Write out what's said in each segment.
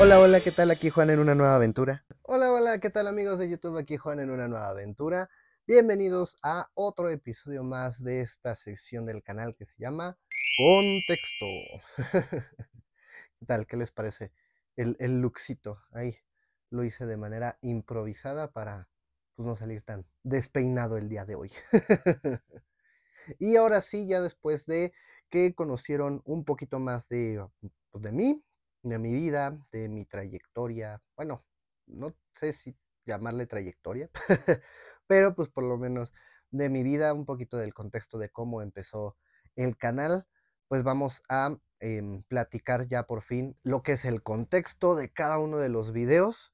Hola, hola, ¿qué tal? Aquí Juan en una nueva aventura. Hola, hola, ¿qué tal amigos de YouTube? Aquí Juan en una nueva aventura. Bienvenidos a otro episodio más de esta sección del canal que se llama Contexto. ¿Qué tal? ¿Qué les parece? El, el luxito, ahí lo hice de manera improvisada para pues, no salir tan despeinado el día de hoy. y ahora sí, ya después de que conocieron un poquito más de, pues, de mí, de mi vida, de mi trayectoria, bueno, no sé si llamarle trayectoria, pero pues por lo menos de mi vida, un poquito del contexto de cómo empezó el canal, pues vamos a em, platicar ya por fin lo que es el contexto de cada uno de los videos.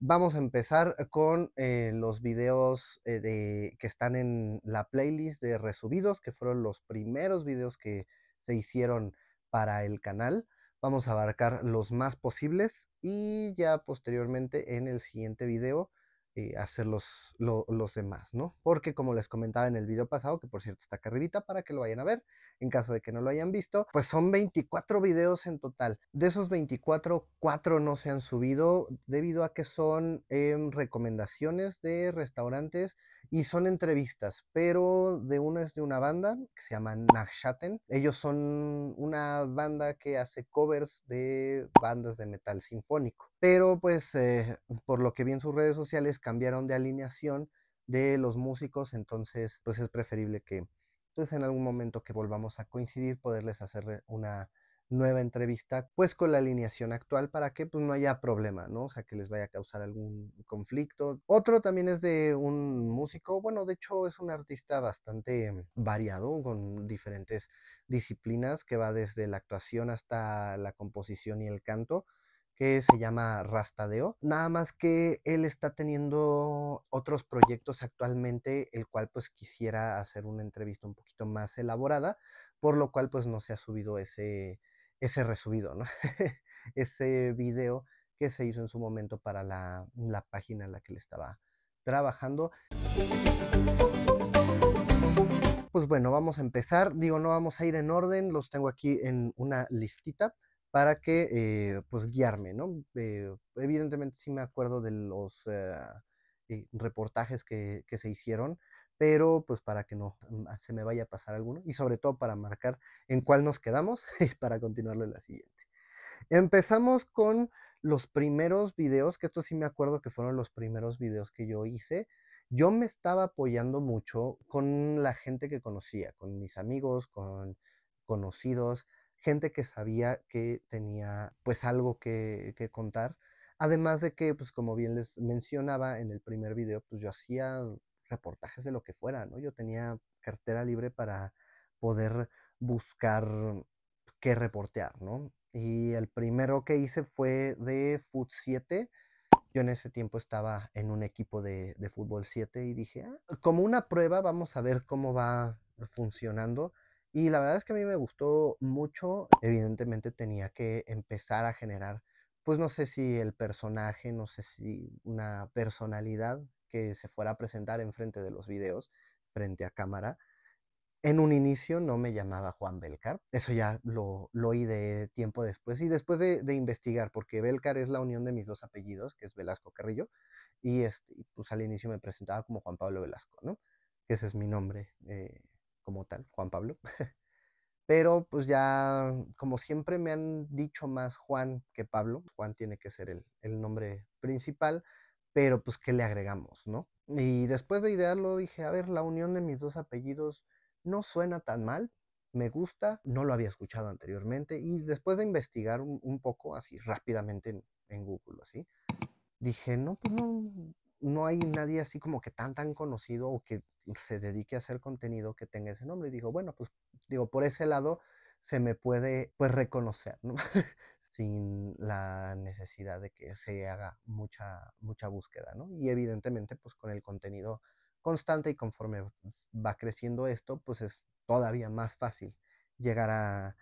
Vamos a empezar con eh, los videos eh, que están en la playlist de resubidos, que fueron los primeros videos que se hicieron para el canal. Vamos a abarcar los más posibles y ya posteriormente en el siguiente video eh, hacer los, demás, ¿no? Porque como les comentaba en el video pasado, que por cierto está acá arribita para que lo vayan a ver, en caso de que no lo hayan visto, pues son 24 videos en total. De esos 24, 4 no se han subido debido a que son em, recomendaciones de restaurantes y son entrevistas, pero de una es de una banda que se llama nachshaten Ellos son una banda que hace covers de bandas de metal sinfónico, pero pues eh, por lo que vi en sus redes sociales cambiaron de alineación de los músicos, entonces pues es preferible que pues en algún momento que volvamos a coincidir poderles hacer una nueva entrevista, pues con la alineación actual para que pues no haya problema, ¿no? O sea, que les vaya a causar algún conflicto. Otro también es de un músico, bueno, de hecho es un artista bastante variado con diferentes disciplinas que va desde la actuación hasta la composición y el canto que se llama Rastadeo. Nada más que él está teniendo otros proyectos actualmente, el cual pues quisiera hacer una entrevista un poquito más elaborada, por lo cual pues no se ha subido ese, ese resubido, ¿no? ese video que se hizo en su momento para la, página en la que le estaba trabajando. Pues bueno, vamos a empezar. Digo, no vamos a ir en orden, los tengo aquí en una listita para que, eh, pues, guiarme, ¿no? Eh, evidentemente sí me acuerdo de los eh, reportajes que se hicieron pero pues para que no mm, ah, se me vaya a pasar alguno y sobre todo para marcar en cuál nos quedamos y para continuarle en la siguiente. Empezamos con los primeros videos, que esto sí me acuerdo que fueron los primeros videos que yo hice. Yo me estaba apoyando mucho con la gente que conocía, con mis amigos, con conocidos, gente que sabía que tenía pues algo que, que contar. Además de que, pues como bien les mencionaba en el primer video, pues yo hacía reportajes de lo que fuera, ¿no? Yo tenía cartera libre para poder buscar qué reportear, ¿no? Y el primero que hice fue de Foot 7. Yo en ese tiempo estaba en un equipo de, de fútbol 7 y dije, ah, como una prueba, vamos a ver cómo va funcionando. Y la verdad es que a mí me gustó mucho. Evidentemente tenía que empezar a generar, pues no sé si el personaje, no sé si una personalidad que se fuera a presentar en frente de los videos, frente a cámara. En un inicio no me llamaba Juan Belcar, eso ya lo, lo oí de tiempo después y después de, investigar, porque Belcar es la unión de mis dos apellidos, que es Velasco Carrillo, y este, pues al inicio me presentaba como Juan Pablo Velasco, ¿no? Que ese es mi nombre eh, como tal, Juan Pablo. Pero pues ya, como siempre me han dicho más Juan que Pablo, Juan tiene que ser el, el nombre principal pero pues qué le agregamos, ¿no? Y después de idearlo dije, a ver, la unión de mis dos apellidos no suena tan mal, me gusta, no lo había escuchado anteriormente y después de investigar un, poco así rápidamente en, Google, así, dije, no, pues no, no hay nadie así como que tan, tan conocido o que se dedique a hacer contenido que tenga ese nombre. Y digo, bueno, pues digo, por ese lado se me puede pues reconocer, ¿no? sin la necesidad de que se haga mucha, mucha búsqueda, ¿no? Y evidentemente, pues con el contenido constante y conforme va creciendo esto, pues es todavía más fácil llegar a,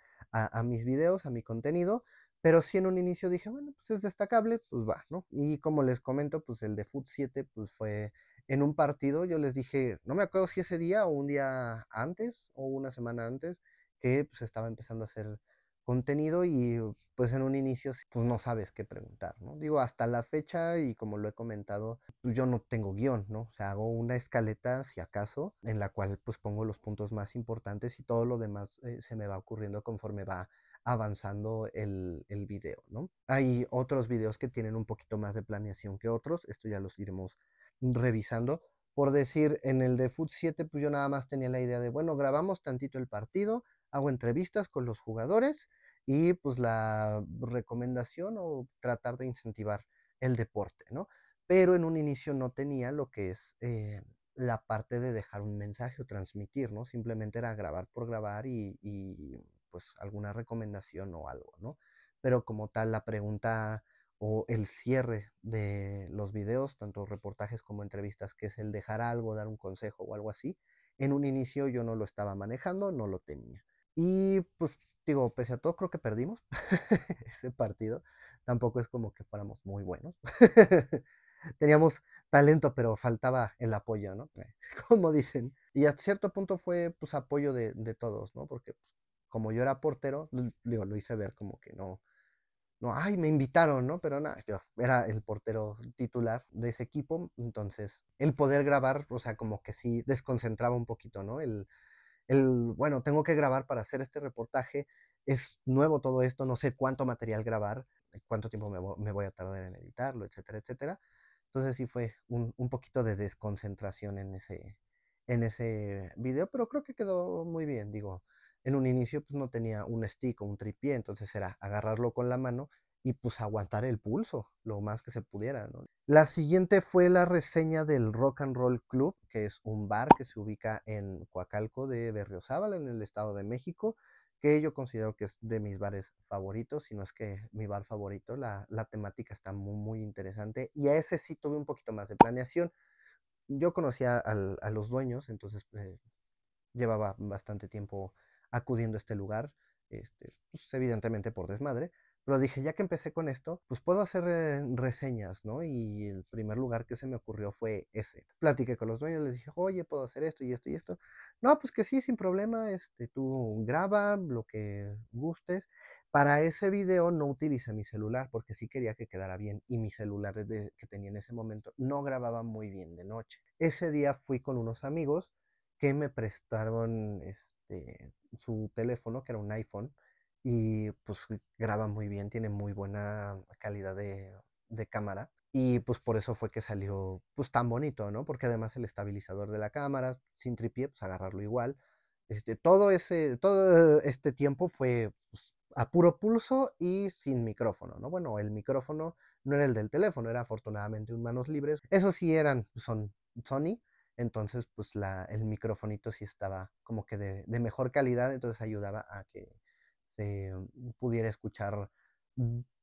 mis videos, a mi contenido, pero si en un inicio dije, bueno, pues es destacable, pues va, ¿no? Y como les comento, pues el de Foot 7, pues fue en un partido, yo les dije, no me acuerdo si ese día o un día antes o una semana antes, que pues estaba empezando a hacer contenido y pues en un inicio pues no sabes qué preguntar, ¿no? Digo, hasta la fecha y como lo he comentado, pues yo no tengo guión, ¿no? O sea, hago una escaleta, si acaso, en la cual pues pongo los puntos más importantes y todo lo demás eh, se me va ocurriendo conforme va avanzando el, el video, ¿no? Hay otros videos que tienen un poquito más de planeación que otros, esto ya los iremos revisando. Por decir, en el de Food 7, pues yo nada más tenía la idea de, bueno, grabamos tantito el partido, hago entrevistas con los jugadores y pues la recomendación o tratar de incentivar el deporte, ¿no? Pero en un inicio no tenía lo que es eh, la parte de dejar un mensaje o transmitir, ¿no? Simplemente era grabar por grabar y, y pues alguna recomendación o algo, ¿no? Pero como tal la pregunta o el cierre de los videos, tanto reportajes como entrevistas, que es el dejar algo, dar un consejo o algo así, en un inicio yo no lo estaba manejando, no lo tenía. Y pues digo, pese a todo creo que perdimos ese partido. Tampoco es como que fuéramos muy buenos. Teníamos talento, pero faltaba el apoyo, ¿no? como dicen. Y a cierto punto fue pues apoyo de, todos, ¿no? Porque pues, como yo era portero, digo, lo hice ver como que no, no, ay, me invitaron, ¿no? Pero nada, yo era el portero titular de ese equipo, entonces el poder grabar, o sea, como que sí desconcentraba un poquito, ¿no? El, el, bueno, tengo que grabar para hacer este reportaje, es nuevo todo esto, no sé cuánto material grabar, eh, cuánto tiempo me, voy a tardar en editarlo, etcétera, etcétera. Entonces sí fue un, poquito de desconcentración en ese, en ese video, pero creo que quedó muy bien, digo. En un inicio pues no tenía un stick o un tripié, entonces era agarrarlo con la mano y pues aguantar el pulso lo más que se pudiera. La siguiente fue la reseña del Rock and Roll Club, que es un bar que se ubica en Coacalco de Berriozábal, en el Estado de México, que yo considero que es de mis bares favoritos, si no es que mi bar favorito. La, temática está muy, muy interesante y a ese sí tuve un poquito más de planeación. Yo conocía a los dueños, entonces eh, llevaba bastante tiempo acudiendo a este lugar, este, pues, evidentemente por desmadre pero dije, ya que empecé con esto, pues puedo hacer eh, reseñas, ¿no? Y el primer lugar que se me ocurrió fue ese. Platiqué con los dueños, les dije, oye, puedo hacer esto y esto y esto. No, pues que sí, sin problema, este, tú graba lo que gustes. Para ese video no utilicé mi celular porque sí quería que quedara bien y mi celular que tenía en ese momento no grababa muy bien de noche. Ese día fui con unos amigos que me prestaron este, su teléfono, que era un iPhone, y pues graba muy bien, tiene muy buena calidad de, cámara. Y pues por eso fue que salió pues tan bonito, ¿no? Porque además el estabilizador de la cámara, sin tripié, pues agarrarlo igual. Este, todo, ese, todo este tiempo fue pues, a puro pulso y sin micrófono, ¿no? Bueno, el micrófono no era el del teléfono, era afortunadamente un manos libres. Eso sí eran, son Sony, entonces pues la, el micrófonito sí estaba como que de, de mejor calidad, entonces ayudaba a que se pudiera escuchar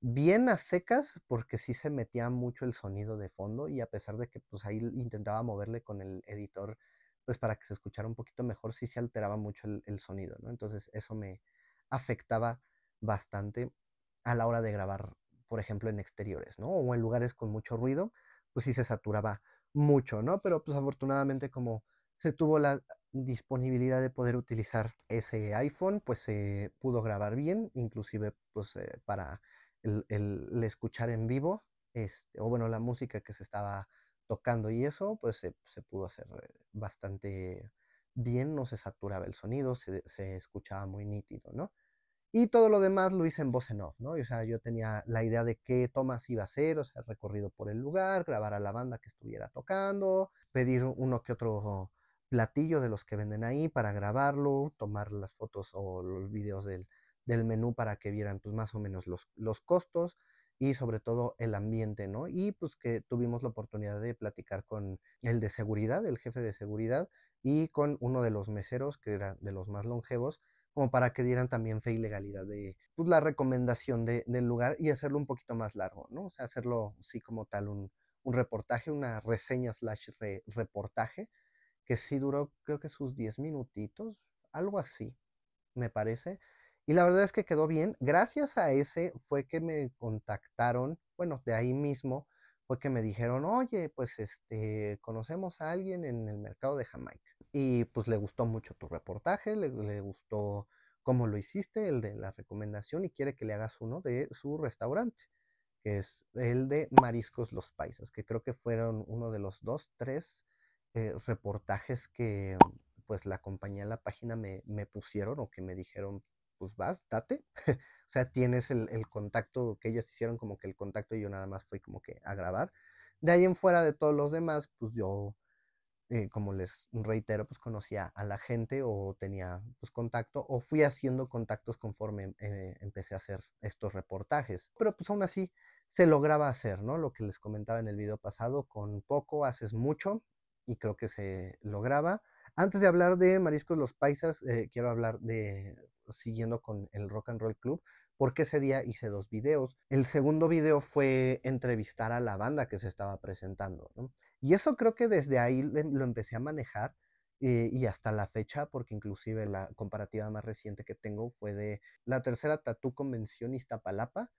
bien a secas porque sí se metía mucho el sonido de fondo y a pesar de que pues ahí intentaba moverle con el editor pues para que se escuchara un poquito mejor sí se alteraba mucho el, sonido, ¿no? Entonces eso me afectaba bastante a la hora de grabar, por ejemplo, en exteriores, ¿no? O en lugares con mucho ruido, pues sí se saturaba mucho, ¿no? Pero pues afortunadamente como se tuvo la disponibilidad de poder utilizar ese iPhone, pues se pudo grabar bien, inclusive pues eh, para el, escuchar en vivo, este, o bueno, la música que se estaba tocando y eso, pues se pudo hacer eh, bastante bien, no se saturaba el sonido, se, se, escuchaba muy nítido, ¿no? Y todo lo demás lo hice en voz en off, ¿no? O sea, yo tenía la idea de qué tomas iba a hacer, o sea, recorrido por el lugar, grabar a la banda que estuviera tocando, pedir uno que otro platillo de los que venden ahí para grabarlo, tomar las fotos o los videos del, menú para que vieran pues más o menos los, costos y sobre todo el ambiente, ¿no? Y pues que tuvimos la oportunidad de platicar con el de seguridad, el jefe de seguridad y con uno de los meseros que era de los más longevos, como para que dieran también fe y legalidad de pues, la recomendación del lugar y hacerlo un poquito más largo, ¿no? O sea, hacerlo así como tal un, reportaje, una reseña slash reportaje que sí duró creo que sus 10 minutitos, algo así, me parece. Y la verdad es que quedó bien. Gracias a ese fue que me contactaron, bueno, de ahí mismo fue que me dijeron, oye, pues este, conocemos a alguien en el mercado de Jamaica. Y pues le gustó mucho tu reportaje, le, gustó cómo lo hiciste, el de la recomendación, y quiere que le hagas uno de su restaurante, que es el de Mariscos Los Paisas, que creo que fueron uno de los dos, tres eh, reportajes que pues la compañía, la página me, me, pusieron o que me dijeron, pues vas, date. o sea, tienes el, el, contacto que ellas hicieron como que el contacto y yo nada más fui como que a grabar. De ahí en fuera de todos los demás, pues yo, eh, como les reitero, pues conocía a la gente o tenía pues contacto o fui haciendo contactos conforme eh, empecé a hacer estos reportajes. Pero pues aún así se lograba hacer, ¿no? Lo que les comentaba en el video pasado, con poco haces mucho y creo que se lograba. Antes de hablar de Mariscos Los Paisas, eh, quiero hablar de, siguiendo con el Rock and Roll Club, porque ese día hice dos videos. El segundo video fue entrevistar a la banda que se estaba presentando. Y eso creo que desde ahí lo empecé a manejar eh, y hasta la fecha, porque inclusive la comparativa más reciente que tengo fue de la tercera Tatú Convención Iztapalapa,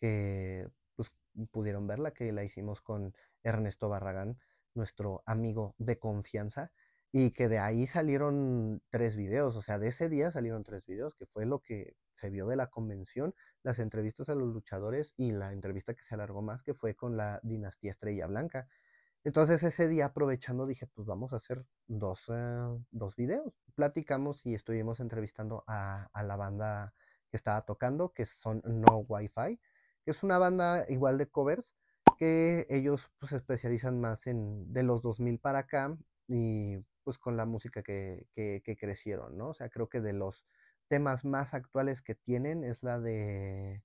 que pues, pudieron verla, que la hicimos con Ernesto Barragán nuestro amigo de confianza, y que de ahí salieron tres videos, o sea, de ese día salieron tres videos, que fue lo que se vio de la convención, las entrevistas a los luchadores y la entrevista que se alargó más, que fue con la dinastía Estrella Blanca. Entonces ese día aprovechando dije, pues vamos a hacer dos, eh, videos. Platicamos y estuvimos entrevistando a, a, la banda que estaba tocando, que son No Wi-Fi, que es una banda igual de covers, que ellos pues, se especializan más en de los 2000 para acá y pues con la música que, crecieron, ¿no? O sea, creo que de los temas más actuales que tienen es la de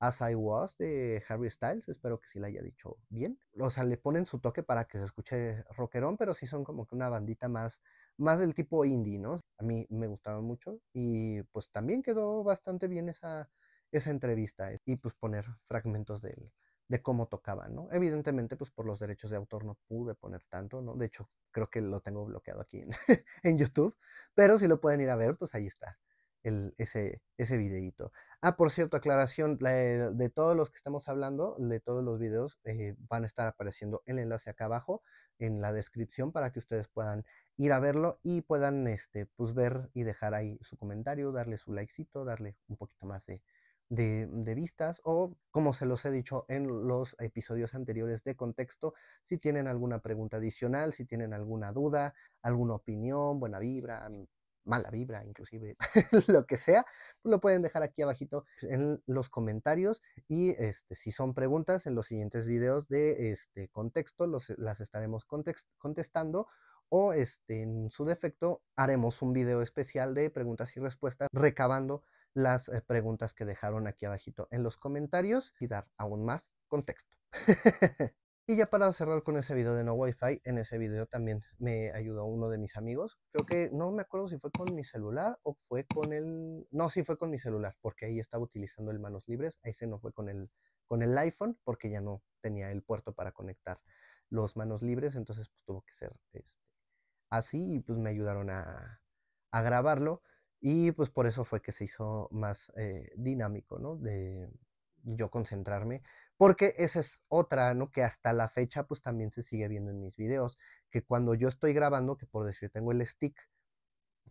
As I Was de Harry Styles, espero que sí la haya dicho bien. O sea, le ponen su toque para que se escuche rockerón, pero sí son como que una bandita más, más del tipo indie, ¿no? A mí me gustaba mucho y pues también quedó bastante bien esa, esa entrevista eh, y pues poner fragmentos él de cómo tocaban, ¿no? Evidentemente, pues por los derechos de autor no pude poner tanto, ¿no? De hecho, creo que lo tengo bloqueado aquí en, YouTube, pero si lo pueden ir a ver, pues ahí está el, ese, ese videíto. Ah, por cierto, aclaración, eh, de, todos los que estamos hablando, de todos los videos, eh, van a estar apareciendo el enlace acá abajo en la descripción para que ustedes puedan ir a verlo y puedan este, pues ver y dejar ahí su comentario, darle su likecito, darle un poquito más de, de, vistas o, como se los he dicho en los episodios anteriores de contexto, si tienen alguna pregunta adicional, si tienen alguna duda, alguna opinión, buena vibra, mm, mala vibra, inclusive lo que sea, pues, lo pueden dejar aquí abajito en los comentarios y este, si son preguntas en los siguientes videos de este contexto, los, las estaremos contestando o este, en su defecto haremos un video especial de preguntas y respuestas recabando las eh, preguntas que dejaron aquí abajito en los comentarios y dar aún más contexto. y ya para cerrar con ese video de no wifi, en ese video también me ayudó uno de mis amigos. Creo que no me acuerdo si fue con mi celular o fue con el... No, sí fue con mi celular, porque ahí estaba utilizando el manos libres. Ahí se no fue con el, con el iPhone, porque ya no tenía el puerto para conectar los manos libres, entonces pues tuvo que ser este, así y pues me ayudaron a, a grabarlo. Y pues por eso fue que se hizo más eh, dinámico, ¿no? De yo concentrarme, porque esa es otra, ¿no? Que hasta la fecha pues también se sigue viendo en mis videos, que cuando yo estoy grabando, que por decir tengo el stick,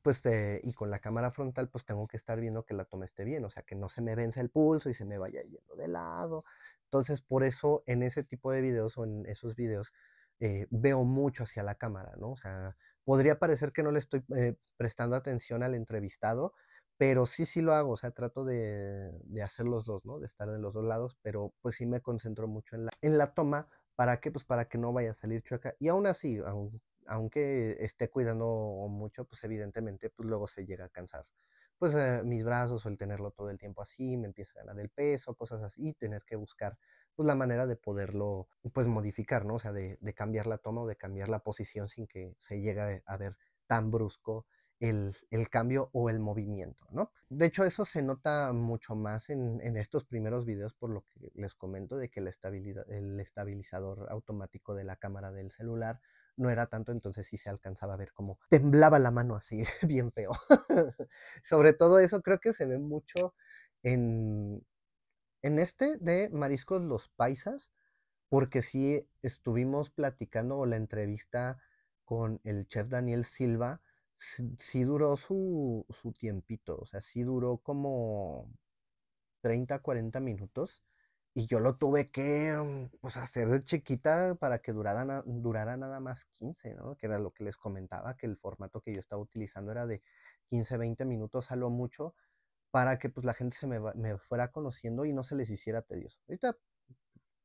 pues eh, y con la cámara frontal pues tengo que estar viendo que la toma esté bien, o sea, que no se me vence el pulso y se me vaya yendo de lado. Entonces por eso en ese tipo de videos o en esos videos eh, veo mucho hacia la cámara, ¿no? O sea, podría parecer que no le estoy eh, prestando atención al entrevistado, pero sí, sí lo hago, o sea, trato de, de, hacer los dos, ¿no? De estar en los dos lados, pero pues sí me concentro mucho en la, en la toma, ¿para qué? Pues para que no vaya a salir chueca. Y aún así, aunque esté cuidando mucho, pues evidentemente, pues luego se llega a cansar. Pues eh, mis brazos o el tenerlo todo el tiempo así, me empieza a ganar el peso, cosas así, y tener que buscar pues, la manera de poderlo pues modificar, ¿no? O sea, de, cambiar la toma o de cambiar la posición sin que se llegue a ver tan brusco el, cambio o el movimiento, ¿no? De hecho, eso se nota mucho más en, estos primeros videos por lo que les comento de que el, estabilizador automático de la cámara del celular no era tanto, entonces sí se alcanzaba a ver cómo temblaba la mano así, bien feo. Sobre todo eso creo que se ve mucho en, en este de Mariscos Los Paisas, porque sí estuvimos platicando la entrevista con el chef Daniel Silva, sí, duró su, tiempito, o sea, sí duró como 30, 40 minutos. Y yo lo tuve que mm, pues, hacer chiquita para que durara, durara nada más 15, ¿no? Que era lo que les comentaba, que el formato que yo estaba utilizando era de 15, 20 minutos a lo mucho para que pues la gente se me, me fuera conociendo y no se les hiciera tedioso. Ahorita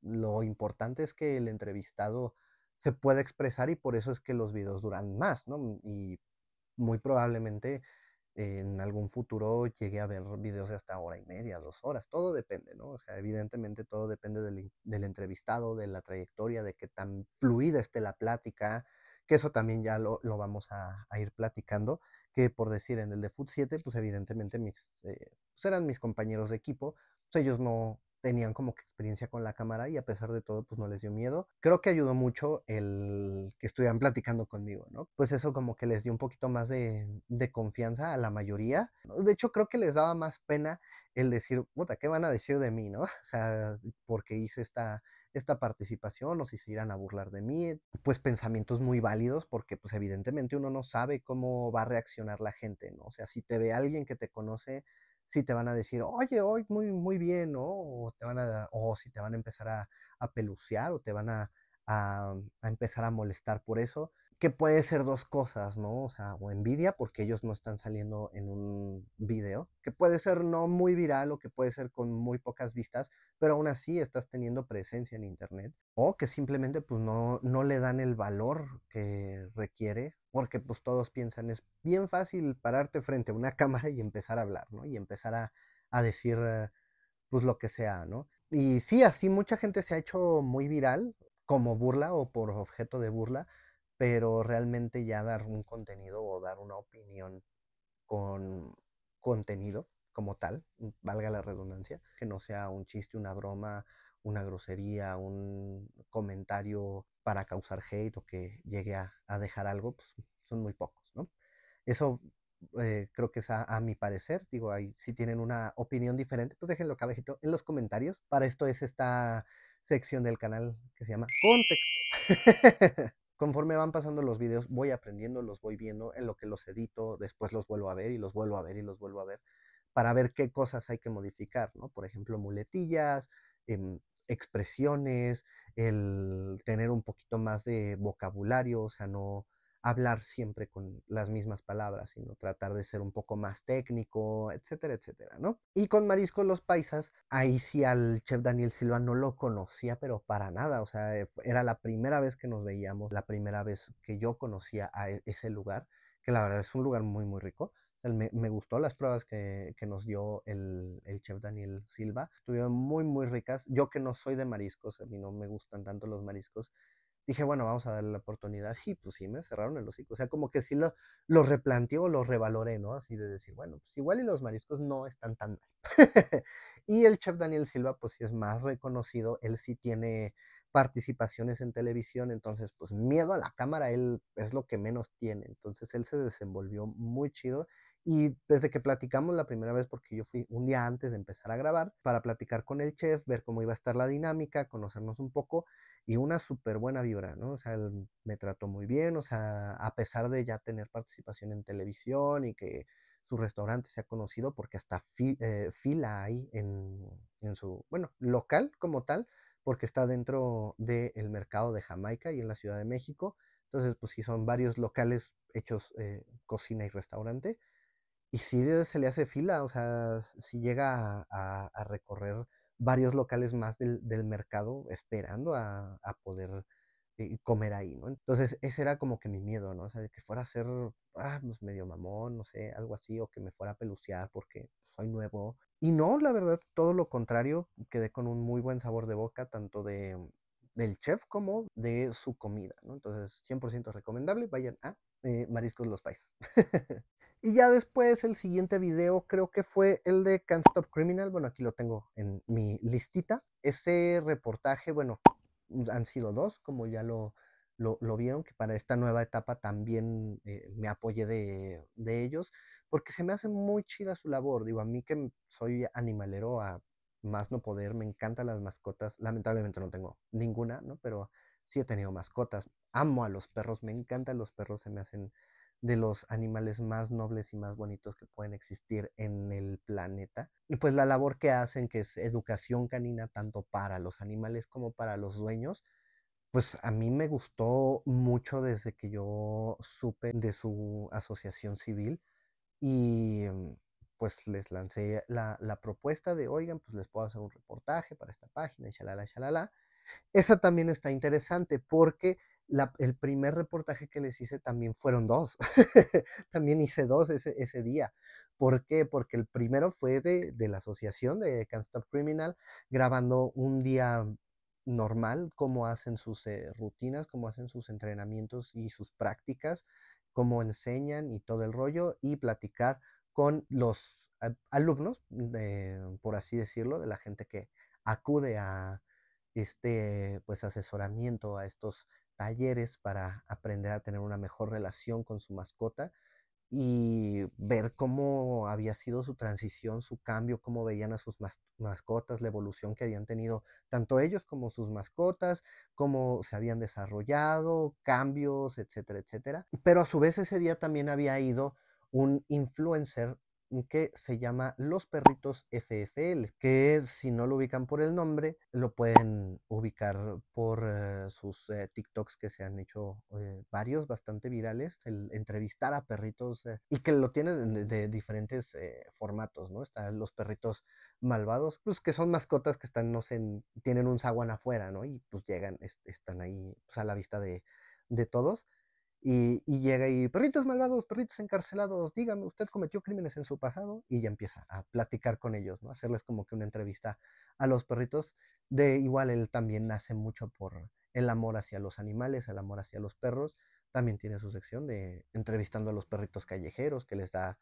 lo importante es que el entrevistado se pueda expresar y por eso es que los videos duran más, ¿no? Mm, y muy probablemente en algún futuro llegue a ver videos de hasta hora y media, dos horas, todo depende, ¿no? O sea, evidentemente todo depende del, entrevistado, de la trayectoria, de qué tan fluida esté la plática, que eso también ya lo, vamos a, ir platicando que por decir en el de Foot 7, pues evidentemente mis, eh, pues, eran mis compañeros de equipo, pues, ellos no tenían como que experiencia con la cámara y a pesar de todo pues no les dio miedo. Creo que ayudó mucho el que estuvieran platicando conmigo, ¿no? Pues eso como que les dio un poquito más de, de confianza a la mayoría. De hecho creo que les daba más pena el decir, puta, ¿qué van a decir de mí, no? O sea, porque hice esta, esta participación o si se irán a burlar de mí, pues pensamientos muy válidos porque pues evidentemente uno no sabe cómo va a reaccionar la gente, ¿no? O sea, si te ve alguien que te conoce, si te van a decir, oye, hoy muy, muy bien, ¿no? O, te van a, o si te van a empezar a, peluciar o te van a empezar a molestar por eso que puede ser dos cosas, ¿no? O sea, o envidia porque ellos no están saliendo en un video, que puede ser no muy viral o que puede ser con muy pocas vistas, pero aún así estás teniendo presencia en internet, o que simplemente pues no, le dan el valor que requiere, porque pues todos piensan, es bien fácil pararte frente a una cámara y empezar a hablar, ¿no? Y empezar a, a decir eh, pues lo que sea, ¿no? Y sí, así mucha gente se ha hecho muy viral como burla o por objeto de burla, pero realmente ya dar un contenido o dar una opinión con contenido como tal, valga la redundancia, que no sea un chiste, una broma, una grosería, un comentario para causar hate o que llegue a, dejar algo, pues son muy pocos, ¿no? Eso eh, creo que es a, mi parecer, digo, ahí si tienen una opinión diferente, pues déjenlo cabecito en los comentarios. Para esto es esta sección del canal que se llama Contexto. Conforme van pasando los videos, voy aprendiendo, los voy viendo, en lo que los edito, después los vuelvo a ver y los vuelvo a ver y los vuelvo a ver para ver qué cosas hay que modificar, ¿no? Por ejemplo, muletillas, em, expresiones, el tener un poquito más de vocabulario, o sea, no, hablar siempre con las mismas palabras, sino tratar de ser un poco más técnico, etcétera, etcétera, ¿no? Y con Mariscos Los Paisas, ahí sí al chef Daniel Silva no lo conocía, pero para nada, o sea, eh, era la primera vez que nos veíamos, la primera vez que yo conocía a e, ese lugar, que la verdad es un lugar muy, muy rico. Me, me, gustó las pruebas que, nos dio el, el, chef Daniel Silva. Estuvieron muy, muy ricas. Yo que no soy de mariscos, a mí no me gustan tanto los mariscos, dije, bueno, vamos a darle la oportunidad. Y pues sí, me cerraron el hocico. O sea, como que sí lo, lo replanteo, lo revaloré, ¿no? Así de decir, bueno, pues igual y los mariscos no están tan mal. y el chef Daniel Silva, pues sí es más reconocido, él sí tiene participaciones en televisión, entonces pues miedo a la cámara, él es lo que menos tiene, entonces él se desenvolvió muy chido y desde que platicamos la primera vez, porque yo fui un día antes de empezar a grabar, para platicar con el chef, ver cómo iba a estar la dinámica, conocernos un poco, y una súper buena vibra, ¿no? O sea, me trató muy bien, o sea, a pesar de ya tener participación en televisión y que su restaurante sea conocido, porque hasta eh, fila hay en, en, su, bueno, local como tal, porque está dentro del mercado de Jamaica y en la Ciudad de México. Entonces, pues sí, son varios locales hechos eh, cocina y restaurante. Y sí se le hace fila, o sea, si sí llega a, a recorrer varios locales más del, del mercado esperando a, a poder eh, comer ahí, ¿no? Entonces ese era como que mi miedo, ¿no? O sea, de que fuera a ser, ah, pues medio mamón, no sé, algo así, o que me fuera a peluciar porque soy nuevo. Y no, la verdad, todo lo contrario, quedé con un muy buen sabor de boca, tanto de, del chef como de su comida, ¿no? Entonces, 100% recomendable, vayan a eh, Mariscos Los Países. Y ya después el siguiente video creo que fue el de Can't Stop Criminal. Bueno, aquí lo tengo en mi listita. Ese reportaje, bueno, han sido dos, como ya lo, lo, vieron, que para esta nueva etapa también eh, me apoyé de, de, ellos, porque se me hace muy chida su labor. Digo, a mí que soy animalero a más no poder, me encantan las mascotas. Lamentablemente no tengo ninguna, ¿no? Pero sí he tenido mascotas. Amo a los perros, me encantan los perros, se me hacen de los animales más nobles y más bonitos que pueden existir en el planeta. Y pues la labor que hacen, que es educación canina tanto para los animales como para los dueños, pues a mí me gustó mucho desde que yo supe de su asociación civil y mm, pues les lancé la, propuesta de, oigan, pues les puedo hacer un reportaje para esta página, y shalala, shalala. Esa también está interesante porque el primer reportaje que les hice también fueron dos. también hice dos ese, día. ¿Por qué? Porque el primero fue de, la asociación de Can't Stop Criminal, grabando un día normal, cómo hacen sus eh, rutinas, cómo hacen sus entrenamientos y sus prácticas, cómo enseñan y todo el rollo, y platicar con los alumnos, por así decirlo, de la gente que acude a este pues asesoramiento, a estos talleres para aprender a tener una mejor relación con su mascota y ver cómo había sido su transición, su cambio, cómo veían a sus mascotas, la evolución que habían tenido tanto ellos como sus mascotas, cómo se habían desarrollado, cambios, etcétera, etcétera. Pero a su vez ese día también había ido un influencer que se llama Los Perritos FFL, que si no lo ubican por el nombre, lo pueden ubicar por eh, sus eh, TikToks que se han hecho eh, varios, bastante virales, el entrevistar a perritos y que lo tienen de, diferentes formatos, ¿no? Están los perritos malvados, pues que son mascotas que están, no sé, tienen un zaguán afuera, ¿no? Y pues llegan, están ahí pues, a la vista de, de todos y, llega y, perritos malvados, perritos encarcelados, dígame, usted cometió crímenes en su pasado y ya empieza a platicar con ellos, ¿no? Hacerles como que una entrevista a los perritos. De igual, él también nace mucho por el amor hacia los animales, el amor hacia los perros. También tiene su sección de entrevistando a los perritos callejeros, que les da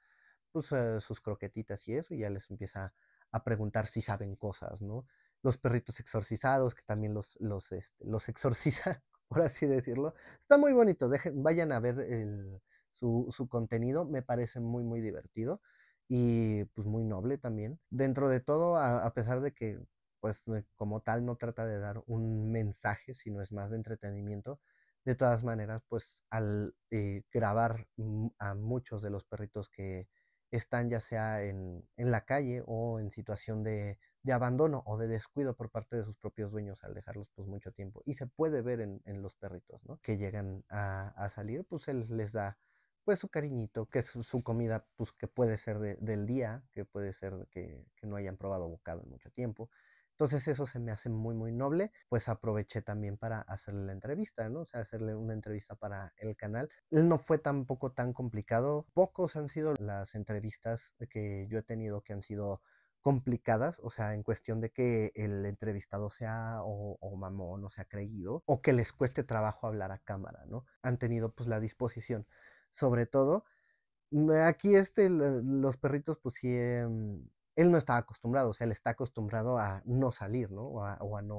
pues, eh, sus croquetitas y eso, y ya les empieza a preguntar si saben cosas, ¿no? Los perritos exorcizados, que también los, los, este, los exorciza por así decirlo. Está muy bonito, vayan a ver su, contenido, me parece muy, muy divertido y pues muy noble también. Dentro de todo, a, pesar de que pues como tal no trata de dar un mensaje, sino es más de entretenimiento, de todas maneras, pues al eh, grabar a muchos de los perritos que están ya sea en la calle o en situación de, de abandono o de descuido por parte de sus propios dueños al dejarlos pues mucho tiempo. Y se puede ver en, los perritos, ¿no? Que llegan a, salir, pues él les da pues su cariñito, que es su, comida, pues que puede ser del día, que puede ser que, que no hayan probado bocado en mucho tiempo. Entonces eso se me hace muy, muy noble, pues aproveché también para hacerle la entrevista, ¿no? O sea, hacerle una entrevista para el canal. No fue tampoco tan complicado. Pocos han sido las entrevistas que yo he tenido que han sido complicadas, o sea, en cuestión de que el entrevistado sea o, o mamón o sea creído, o que les cueste trabajo hablar a cámara, ¿no? Han tenido pues la disposición, sobre todo, mm, aquí este, los perritos pues sí, em, él no está acostumbrado, o sea, él está acostumbrado a no salir, ¿no? O a, no,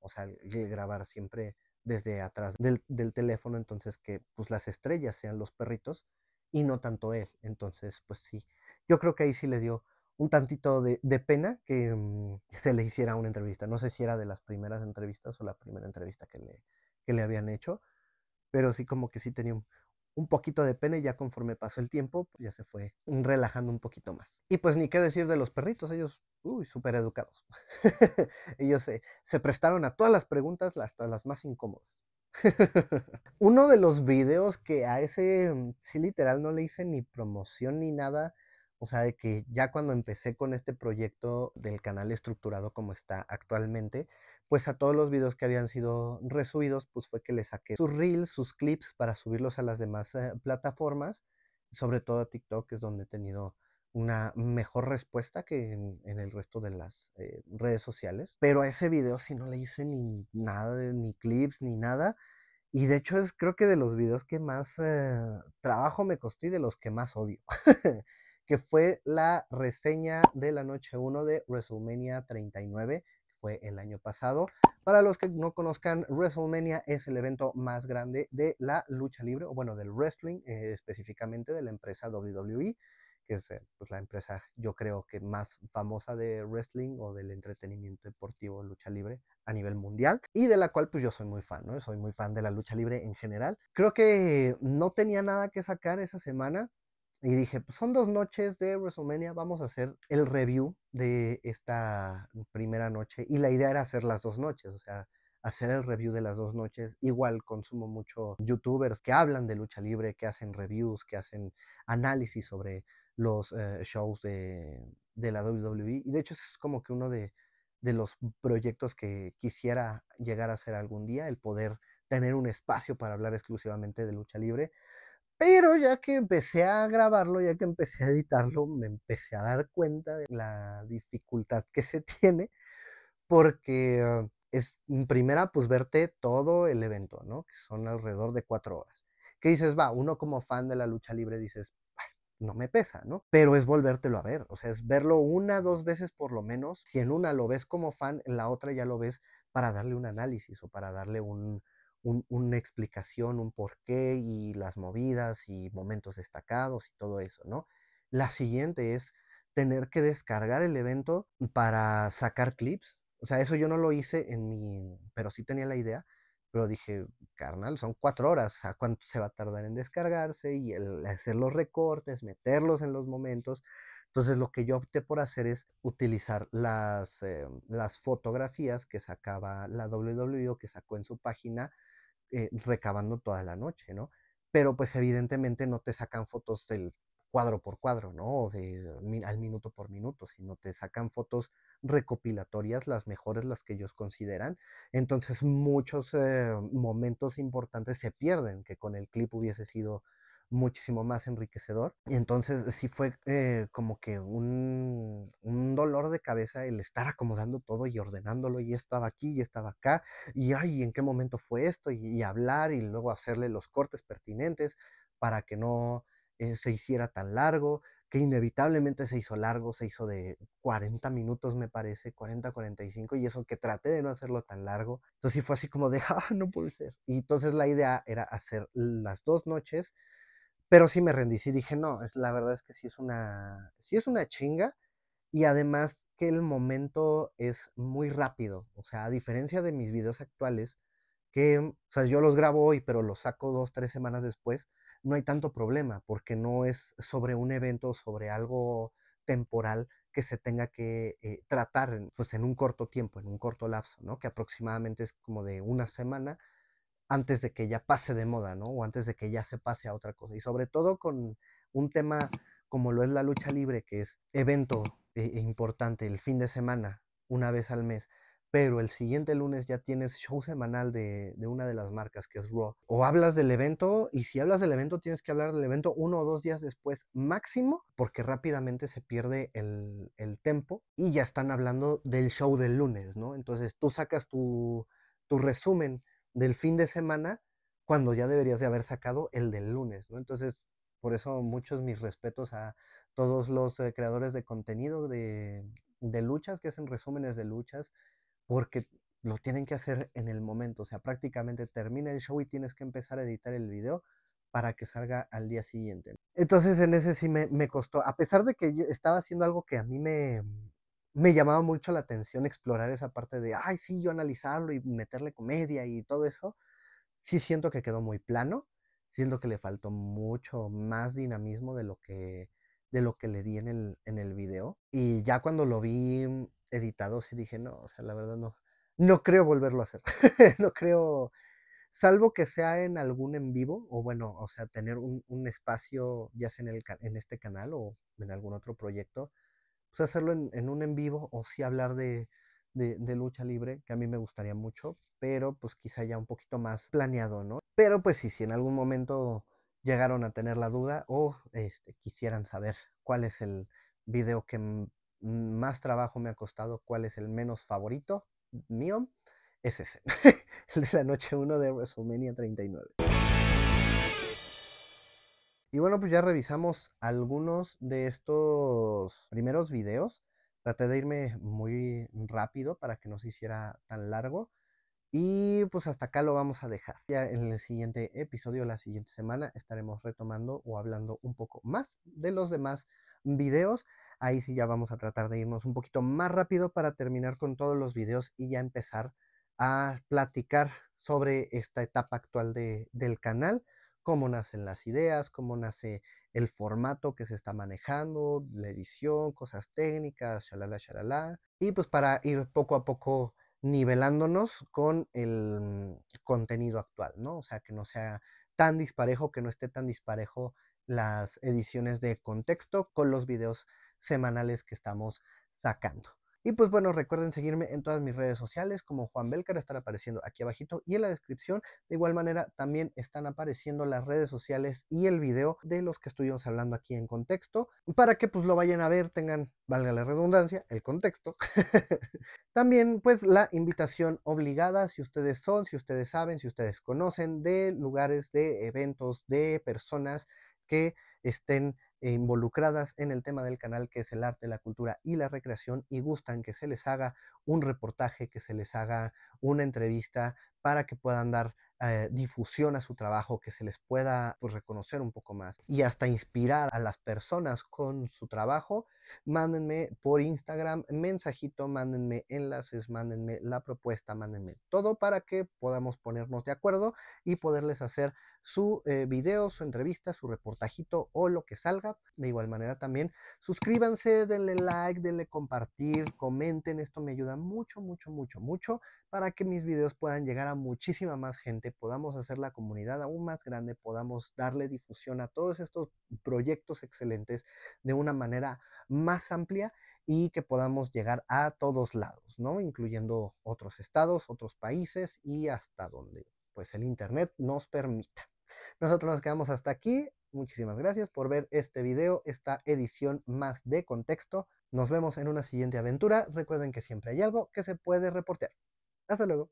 o sea, eh, grabar siempre desde atrás del, del teléfono, entonces que pues las estrellas sean los perritos y no tanto él, entonces pues sí, yo creo que ahí sí le dio un tantito de, pena que mm, se le hiciera una entrevista. No sé si era de las primeras entrevistas o la primera entrevista que le, le habían hecho, pero sí como que sí tenía un, poquito de pena y ya conforme pasó el tiempo pues, ya se fue relajando un poquito más. Y pues ni qué decir de los perritos, ellos, uy, súper educados. ellos se, se, prestaron a todas las preguntas, hasta las más incómodas. Uno de los videos que a ese, mm, sí literal, no le hice ni promoción ni nada, o sea, de que ya cuando empecé con este proyecto del canal estructurado como está actualmente, pues a todos los videos que habían sido resubidos, pues fue que le saqué sus reels, sus clips para subirlos a las demás eh, plataformas, sobre todo a TikTok, es donde he tenido una mejor respuesta que en, el resto de las eh, redes sociales. Pero a ese video sí no le hice ni nada, ni clips, ni nada. Y de hecho es creo que de los videos que más eh, trabajo me costó y de los que más odio. que fue la reseña de la noche 1 de WrestleMania 39, fue el año pasado. Para los que no conozcan, WrestleMania es el evento más grande de la lucha libre, o bueno, del wrestling, eh, específicamente de la empresa WWE, que es eh, pues, la empresa yo creo que más famosa de wrestling o del entretenimiento deportivo, lucha libre a nivel mundial, y de la cual pues yo soy muy fan, ¿no? Soy muy fan de la lucha libre en general. Creo que no tenía nada que sacar esa semana, y dije, pues son dos noches de WrestleMania, vamos a hacer el review de esta primera noche. Y la idea era hacer las dos noches, o sea, hacer el review de las dos noches. Igual consumo mucho youtubers que hablan de lucha libre, que hacen reviews, que hacen análisis sobre los eh, shows de, la WWE. Y de hecho es como que uno de, de los proyectos que quisiera llegar a hacer algún día, el poder tener un espacio para hablar exclusivamente de lucha libre. Pero ya que empecé a grabarlo, ya que empecé a editarlo, me empecé a dar cuenta de la dificultad que se tiene, porque es, en mm, primera, pues verte todo el evento, ¿no? Que son alrededor de cuatro horas. Que dices, va, uno como fan de la lucha libre dices, no me pesa, ¿no? Pero es volvértelo a ver, o sea, es verlo una, dos veces por lo menos. Si en una lo ves como fan, en la otra ya lo ves para darle un análisis o para darle un, una explicación, un porqué y las movidas y momentos destacados y todo eso, ¿no? La siguiente es tener que descargar el evento para sacar clips. O sea, eso yo no lo hice en mi, pero sí tenía la idea. Pero dije, carnal, son cuatro horas, ¿a cuánto se va a tardar en descargarse y hacer los recortes, meterlos en los momentos? Entonces lo que yo opté por hacer es utilizar las, em, las fotografías que sacaba la WWE que sacó en su página eh, recabando toda la noche, ¿no? Pero pues evidentemente no te sacan fotos del cuadro por cuadro, ¿no? al minuto por minuto, sino te sacan fotos recopilatorias, las mejores, las que ellos consideran. Entonces muchos eh, momentos importantes se pierden, que con el clip hubiese sido muchísimo más enriquecedor. Y entonces sí fue eh, como que un, dolor de cabeza el estar acomodando todo y ordenándolo y estaba aquí y estaba acá y ay, ¿en qué momento fue esto? Y, hablar y luego hacerle los cortes pertinentes para que no eh, se hiciera tan largo que inevitablemente se hizo largo, se hizo de 40 minutos me parece, 40, 45, y eso que traté de no hacerlo tan largo. Entonces sí fue así como de, ah, no puede ser. Y entonces la idea era hacer las dos noches, pero sí me rendí, sí dije, no, es, la verdad es que sí es una, es una chinga y además que el momento es muy rápido, o sea, a diferencia de mis videos actuales, que, o yo los grabo hoy, pero los saco dos, tres semanas después, no hay tanto problema, porque no es sobre un evento, sobre algo temporal que se tenga que eh, tratar pues, en un corto tiempo, en un corto lapso, ¿no? Que aproximadamente es como de una semana antes de que ya pase de moda, ¿no? O antes de que ya se pase a otra cosa. Y sobre todo con un tema como lo es la lucha libre, que es evento eh, importante el fin de semana, una vez al mes, pero el siguiente lunes ya tienes show semanal de, de, una de las marcas que es Raw. O hablas del evento, y si hablas del evento, tienes que hablar del evento uno o dos días después máximo, porque rápidamente se pierde el, el tiempo y ya están hablando del show del lunes, ¿no? Entonces tú sacas tu, tu resumen del fin de semana cuando ya deberías de haber sacado el del lunes, ¿no? Entonces, por eso muchos mis respetos a todos los eh, creadores de contenido de, de luchas, que hacen resúmenes de luchas, porque lo tienen que hacer en el momento, o sea, prácticamente termina el show y tienes que empezar a editar el video para que salga al día siguiente. Entonces en ese sí me, me, costó, a pesar de que yo estaba haciendo algo que a mí me, me llamaba mucho la atención explorar esa parte de, ay, sí, yo analizarlo y meterle comedia y todo eso. Sí siento que quedó muy plano, siento que le faltó mucho más dinamismo de lo que, de lo que le di en el, en video. Y ya cuando lo vi mm, editado, sí dije, no, o sea, la verdad no, no creo volverlo a hacer. no creo, salvo que sea en algún en vivo, o bueno, o sea, tener un, espacio, ya sea en, en este canal o en algún otro proyecto, pues, hacerlo en, un en vivo o sí hablar de, lucha libre, que a mí me gustaría mucho, pero pues quizá ya un poquito más planeado, ¿no? Pero pues sí, si en algún momento llegaron a tener la duda o este, quisieran saber cuál es el video que más trabajo me ha costado, cuál es el menos favorito mío, es ese, el de la noche 1 de WrestleMania 39. Y bueno, pues ya revisamos algunos de estos primeros videos. Traté de irme muy rápido para que no se hiciera tan largo. Y pues hasta acá lo vamos a dejar. Ya en el siguiente episodio, la siguiente semana, estaremos retomando o hablando un poco más de los demás videos. Ahí sí ya vamos a tratar de irnos un poquito más rápido para terminar con todos los videos y ya empezar a platicar sobre esta etapa actual del canal cómo nacen las ideas, cómo nace el formato que se está manejando, la edición, cosas técnicas, shalala, shalala. Y pues para ir poco a poco nivelándonos con el contenido actual, ¿no? O sea, que no sea tan disparejo, que no esté tan disparejo las ediciones de contexto con los videos semanales que estamos sacando. Y pues bueno, recuerden seguirme en todas mis redes sociales como Juan Belcar estará apareciendo aquí abajito y en la descripción. De igual manera también están apareciendo las redes sociales y el video de los que estuvimos hablando aquí en contexto para que pues lo vayan a ver, tengan, valga la redundancia, el contexto. también pues la invitación obligada si ustedes son, si ustedes saben, si ustedes conocen de lugares, de eventos, de personas que estén involucradas en el tema del canal, que es el arte, la cultura y la recreación, y gustan que se les haga un reportaje, que se les haga una entrevista para que puedan dar eh, difusión a su trabajo, que se les pueda pues, reconocer un poco más y hasta inspirar a las personas con su trabajo, mándenme por Instagram mensajito, mándenme enlaces, mándenme la propuesta, mándenme todo para que podamos ponernos de acuerdo y poderles hacer su eh, video, su entrevista, su reportajito o lo que salga. De igual manera también suscríbanse, denle like, denle compartir, comenten, esto me ayuda mucho, mucho, mucho, mucho para que mis videos puedan llegar a muchísima más gente, podamos hacer la comunidad aún más grande, podamos darle difusión a todos estos proyectos excelentes de una manera más amplia y que podamos llegar a todos lados, ¿no? Incluyendo otros estados, otros países y hasta donde pues el Internet nos permita. Nosotros nos quedamos hasta aquí. Muchísimas gracias por ver este video, esta edición más de contexto. Nos vemos en una siguiente aventura. Recuerden que siempre hay algo que se puede reportear. Hasta luego.